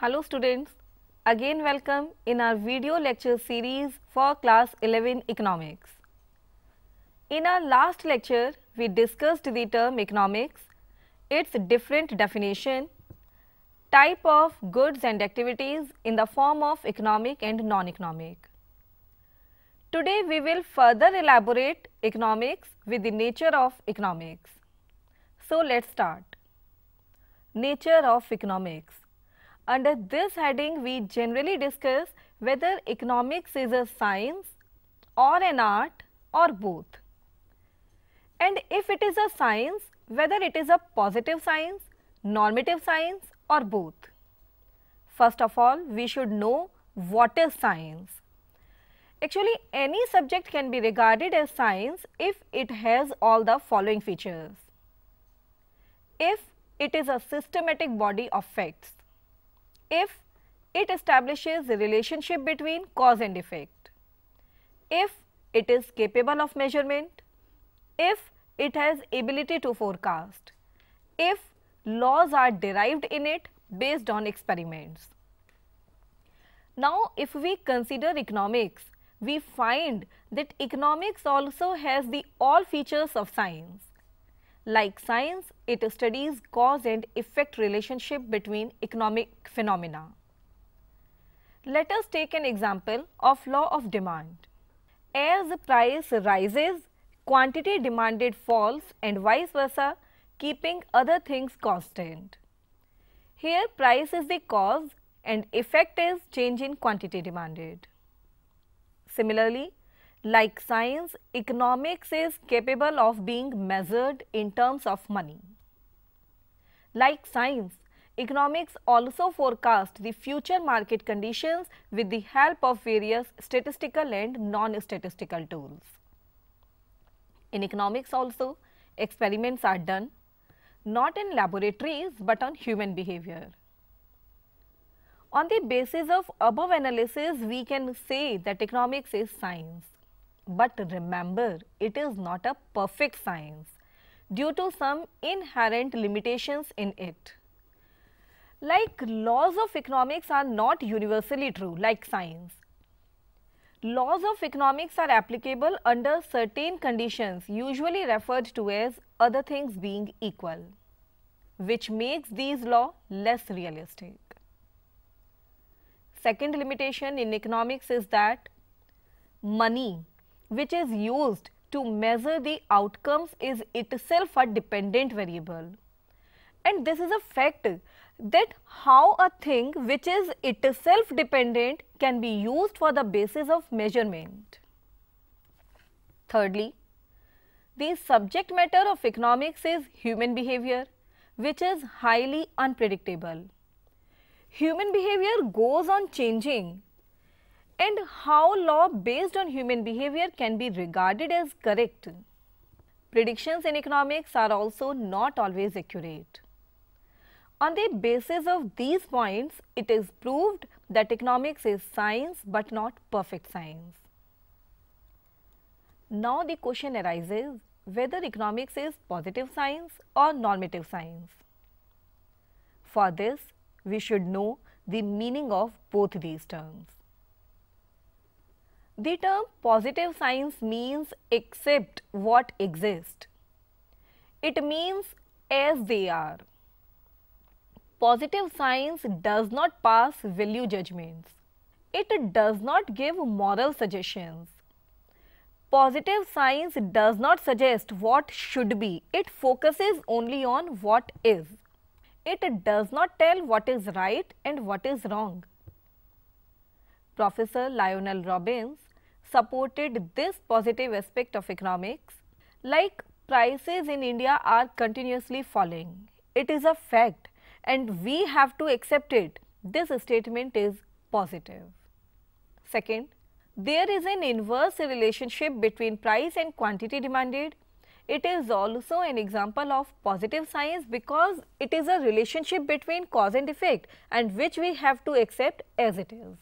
Hello students, again welcome in our video lecture series for class 11 economics. In our last lecture, we discussed the term economics, its different definition, type of goods and activities in the form of economic and non-economic. Today we will further elaborate economics with the nature of economics. So let's start. Nature of economics under this heading, we generally discuss whether economics is a science or an art or both. And if it is a science, whether it is a positive science, normative science or both. First of all, we should know what is science. Actually, any subject can be regarded as science if it has all the following features. If it is a systematic body of facts, if it establishes the relationship between cause and effect, if it is capable of measurement, if it has ability to forecast, if laws are derived in it based on experiments. Now, if we consider economics, we find that economics also has the all features of science. Like science, it studies cause and effect relationship between economic phenomena. Let us take an example of law of demand. As the price rises, quantity demanded falls and vice versa, keeping other things constant. Here price is the cause and effect is change in quantity demanded. Similarly, like science, economics is capable of being measured in terms of money. Like science, economics also forecast the future market conditions with the help of various statistical and non-statistical tools. In economics also, experiments are done not in laboratories but on human behavior. On the basis of above analysis, we can say that economics is science. But remember, it is not a perfect science due to some inherent limitations in it. Like laws of economics are not universally true like science. Laws of economics are applicable under certain conditions usually referred to as other things being equal, which makes these laws less realistic. Second limitation in economics is that money which is used to measure the outcomes is itself a dependent variable. And this is a fact that how a thing which is itself dependent can be used for the basis of measurement. Thirdly, the subject matter of economics is human behavior which is highly unpredictable. Human behavior goes on changing and how law based on human behavior can be regarded as correct. Predictions in economics are also not always accurate. On the basis of these points, it is proved that economics is science but not perfect science. Now the question arises whether economics is positive science or normative science. For this, we should know the meaning of both these terms. The term positive science means accept what exists. It means as they are. Positive science does not pass value judgments. It does not give moral suggestions. Positive science does not suggest what should be. It focuses only on what is. It does not tell what is right and what is wrong. Professor Lionel Robbins supported this positive aspect of economics, like prices in India are continuously falling. It is a fact and we have to accept it. This statement is positive. Second, there is an inverse relationship between price and quantity demanded. It is also an example of positive science because it is a relationship between cause and effect and which we have to accept as it is.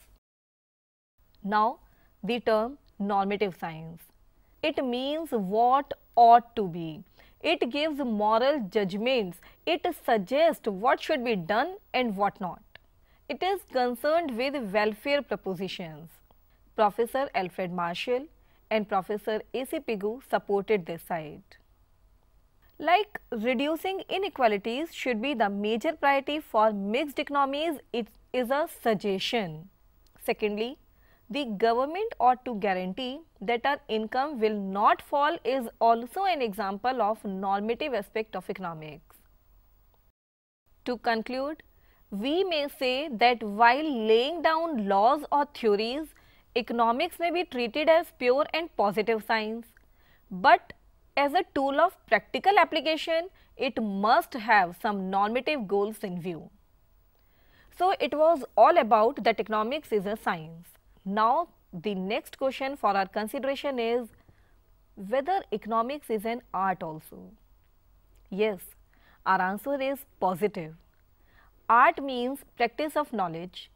Now, the term normative science. It means what ought to be. It gives moral judgments. It suggests what should be done and what not. It is concerned with welfare propositions. Professor Alfred Marshall and Professor A.C. Pigou supported this side. Like reducing inequalities should be the major priority for mixed economies, it is a suggestion. Secondly, the government ought to guarantee that our income will not fall is also an example of normative aspect of economics. To conclude, we may say that while laying down laws or theories, economics may be treated as pure and positive science. But as a tool of practical application, it must have some normative goals in view. So, it was all about that economics is a science. Now, the next question for our consideration is whether economics is an art also. Yes, our answer is positive. Art means practice of knowledge.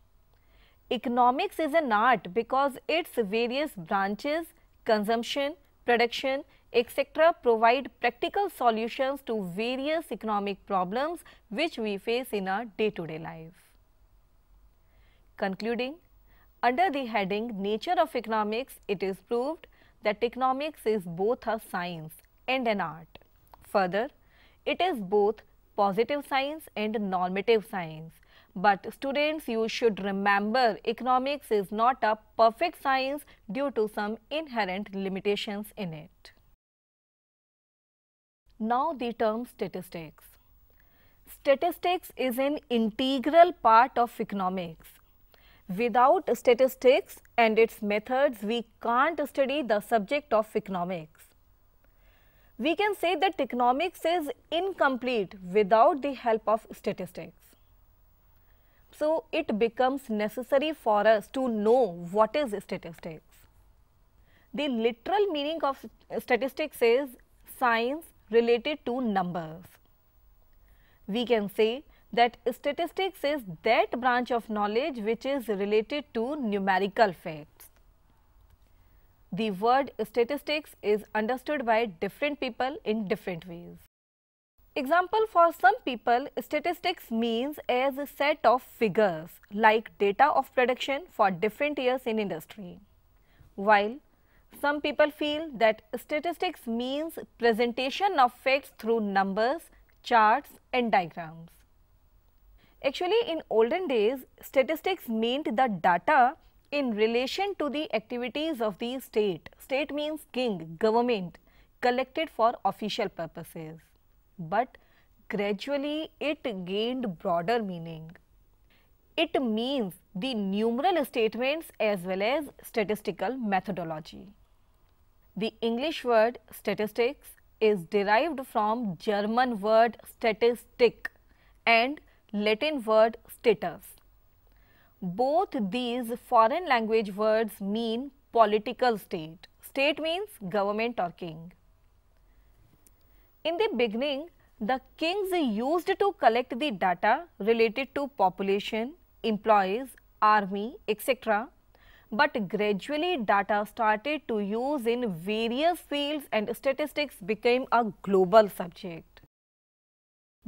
Economics is an art because its various branches, consumption, production, etc. provide practical solutions to various economic problems which we face in our day-to-day -day life. Concluding, under the heading Nature of Economics, it is proved that economics is both a science and an art. Further, it is both positive science and normative science. But students, you should remember economics is not a perfect science due to some inherent limitations in it. Now the term statistics. Statistics is an integral part of economics. Without statistics and its methods, we can't study the subject of economics. We can say that economics is incomplete without the help of statistics. So, it becomes necessary for us to know what is statistics. The literal meaning of statistics is science related to numbers. We can say that statistics is that branch of knowledge which is related to numerical facts. The word statistics is understood by different people in different ways. Example for some people, statistics means as a set of figures like data of production for different years in industry. While some people feel that statistics means presentation of facts through numbers, charts and diagrams. Actually, in olden days, statistics meant the data in relation to the activities of the state. State means king, government, collected for official purposes. But gradually, it gained broader meaning. It means the numeral statements as well as statistical methodology. The English word statistics is derived from German word statistic, and Latin word status. Both these foreign language words mean political state. State means government or king. In the beginning, the kings used to collect the data related to population, employees, army, etc. But gradually data started to use in various fields and statistics became a global subject.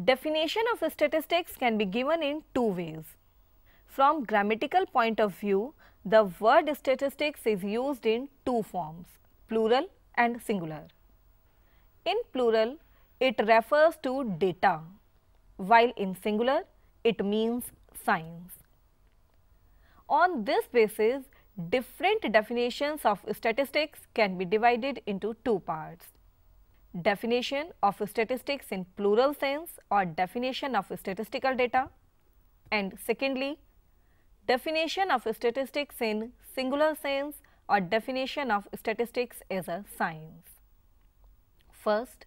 Definition of statistics can be given in two ways. From grammatical point of view, the word statistics is used in two forms, plural and singular. In plural, it refers to data, while in singular, it means science. On this basis, different definitions of statistics can be divided into two parts definition of statistics in plural sense or definition of statistical data and secondly definition of statistics in singular sense or definition of statistics as a science. First,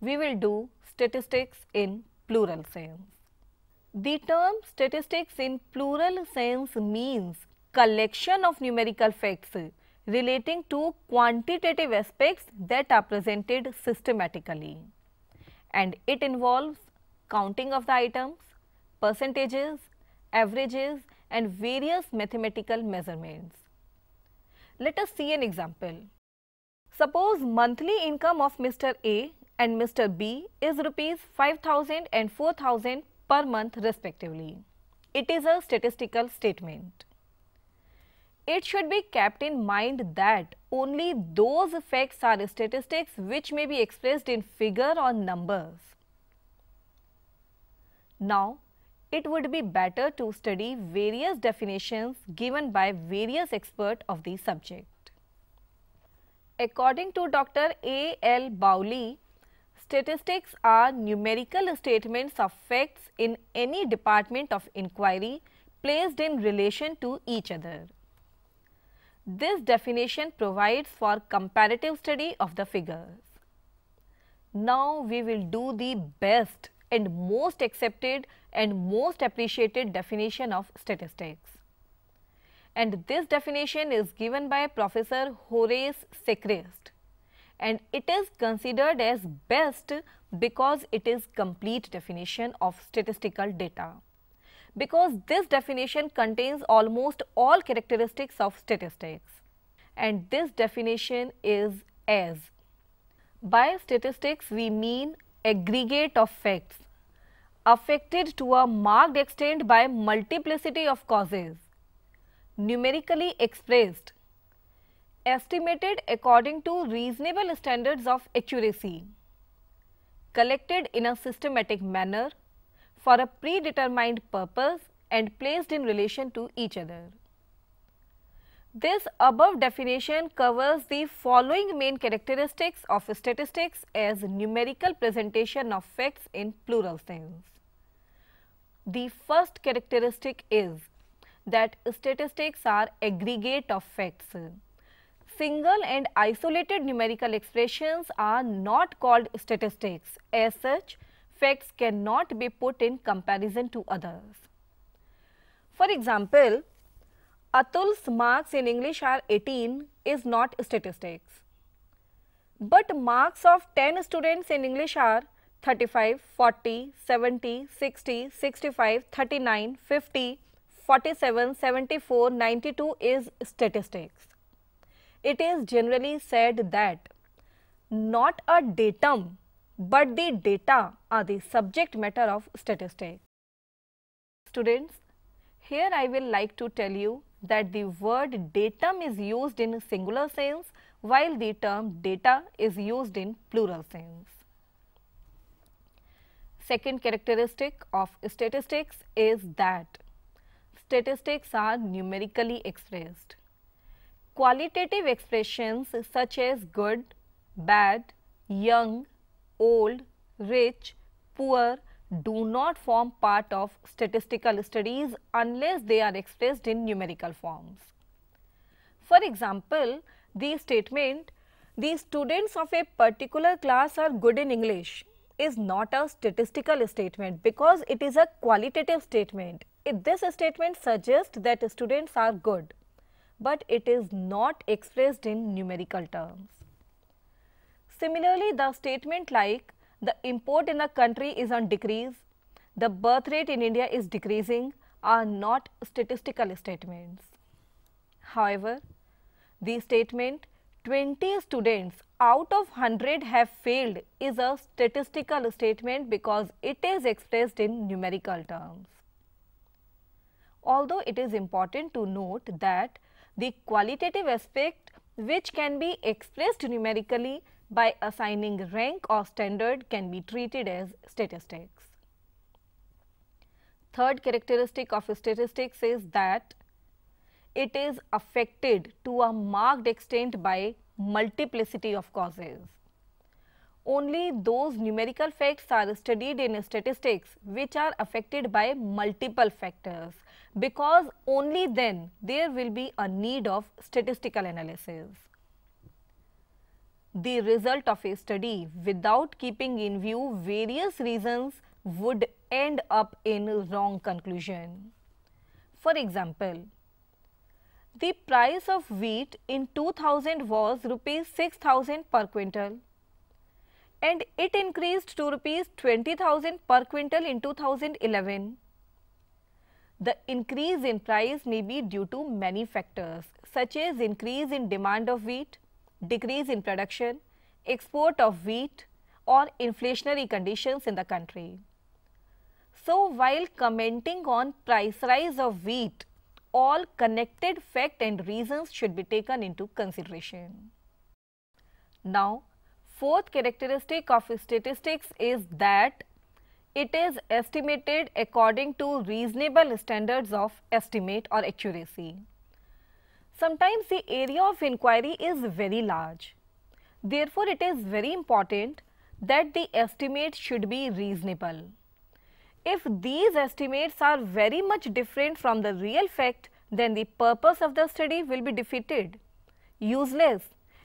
we will do statistics in plural sense. The term statistics in plural sense means collection of numerical facts relating to quantitative aspects that are presented systematically and it involves counting of the items, percentages, averages and various mathematical measurements. Let us see an example. Suppose monthly income of Mr. A and Mr. B is rupees 5000 and 4000 per month respectively. It is a statistical statement. It should be kept in mind that only those effects are statistics which may be expressed in figure or numbers. Now, it would be better to study various definitions given by various experts of the subject. According to Dr. A. L. Bowley, statistics are numerical statements of facts in any department of inquiry placed in relation to each other. This definition provides for comparative study of the figures. Now we will do the best and most accepted and most appreciated definition of statistics. And this definition is given by Professor Horace Secrest and it is considered as best because it is complete definition of statistical data because this definition contains almost all characteristics of statistics and this definition is as. By statistics we mean aggregate of facts affected to a marked extent by multiplicity of causes, numerically expressed, estimated according to reasonable standards of accuracy, collected in a systematic manner for a predetermined purpose and placed in relation to each other. This above definition covers the following main characteristics of statistics as numerical presentation of facts in plural sense. The first characteristic is that statistics are aggregate of facts. Single and isolated numerical expressions are not called statistics. As such, facts cannot be put in comparison to others. For example, Atul's marks in English are 18 is not statistics. But marks of 10 students in English are 35, 40, 70, 60, 65, 39, 50, 47, 74, 92 is statistics. It is generally said that not a datum but the data are the subject matter of statistics. Students, here I will like to tell you that the word datum is used in singular sense while the term data is used in plural sense. Second characteristic of statistics is that statistics are numerically expressed. Qualitative expressions such as good, bad, young, old, rich, poor do not form part of statistical studies unless they are expressed in numerical forms. For example, the statement, the students of a particular class are good in English is not a statistical statement because it is a qualitative statement. If this statement suggests that students are good, but it is not expressed in numerical terms. Similarly, the statement like the import in the country is on decrease, the birth rate in India is decreasing are not statistical statements. However, the statement 20 students out of 100 have failed is a statistical statement because it is expressed in numerical terms. Although it is important to note that the qualitative aspect which can be expressed numerically by assigning rank or standard can be treated as statistics. Third characteristic of statistics is that it is affected to a marked extent by multiplicity of causes. Only those numerical facts are studied in statistics which are affected by multiple factors because only then there will be a need of statistical analysis the result of a study without keeping in view various reasons would end up in wrong conclusion. For example, the price of wheat in 2000 was rupees 6000 per quintal and it increased to rupees 20000 per quintal in 2011. The increase in price may be due to many factors such as increase in demand of wheat, decrease in production, export of wheat or inflationary conditions in the country. So, while commenting on price rise of wheat, all connected fact and reasons should be taken into consideration. Now, fourth characteristic of statistics is that it is estimated according to reasonable standards of estimate or accuracy sometimes the area of inquiry is very large. Therefore, it is very important that the estimate should be reasonable. If these estimates are very much different from the real fact, then the purpose of the study will be defeated, useless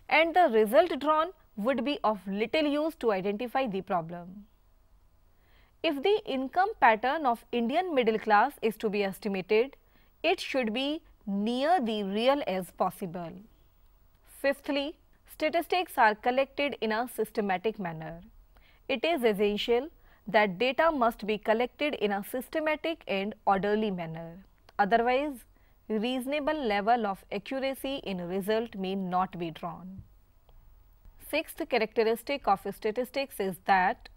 and the result drawn would be of little use to identify the problem. If the income pattern of Indian middle class is to be estimated, it should be near the real as possible. Fifthly, statistics are collected in a systematic manner. It is essential that data must be collected in a systematic and orderly manner. Otherwise, reasonable level of accuracy in result may not be drawn. Sixth characteristic of statistics is that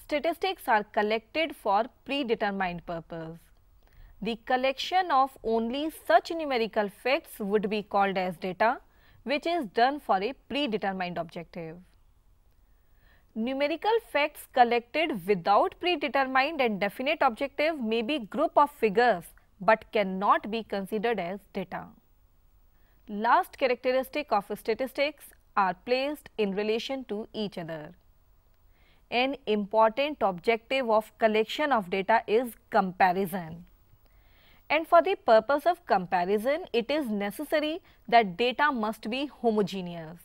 statistics are collected for predetermined purpose. The collection of only such numerical facts would be called as data which is done for a predetermined objective. Numerical facts collected without predetermined and definite objective may be group of figures but cannot be considered as data. Last characteristic of statistics are placed in relation to each other. An important objective of collection of data is comparison. And for the purpose of comparison, it is necessary that data must be homogeneous.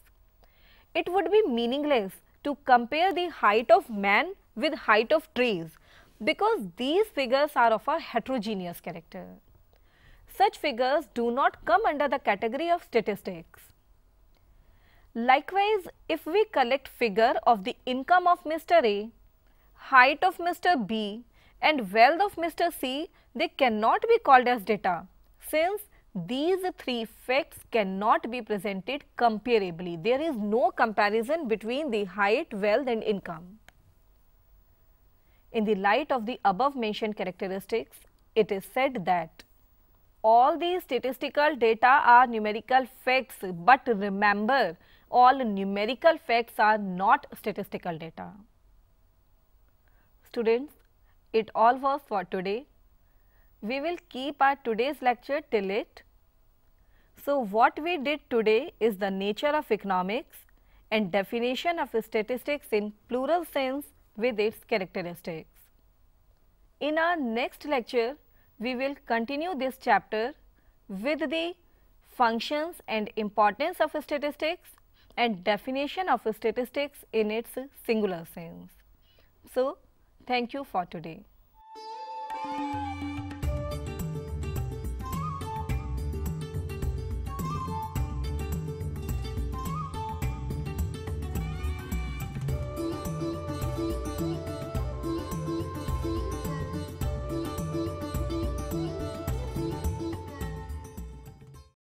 It would be meaningless to compare the height of man with height of trees because these figures are of a heterogeneous character. Such figures do not come under the category of statistics. Likewise, if we collect figure of the income of Mr. A, height of Mr. B and wealth of Mr. C they cannot be called as data since these three facts cannot be presented comparably. There is no comparison between the height, wealth and income. In the light of the above mentioned characteristics, it is said that all these statistical data are numerical facts, but remember all numerical facts are not statistical data. Students, it all was for today we will keep our today's lecture till it. So, what we did today is the nature of economics and definition of statistics in plural sense with its characteristics. In our next lecture, we will continue this chapter with the functions and importance of statistics and definition of statistics in its singular sense. So, thank you for today.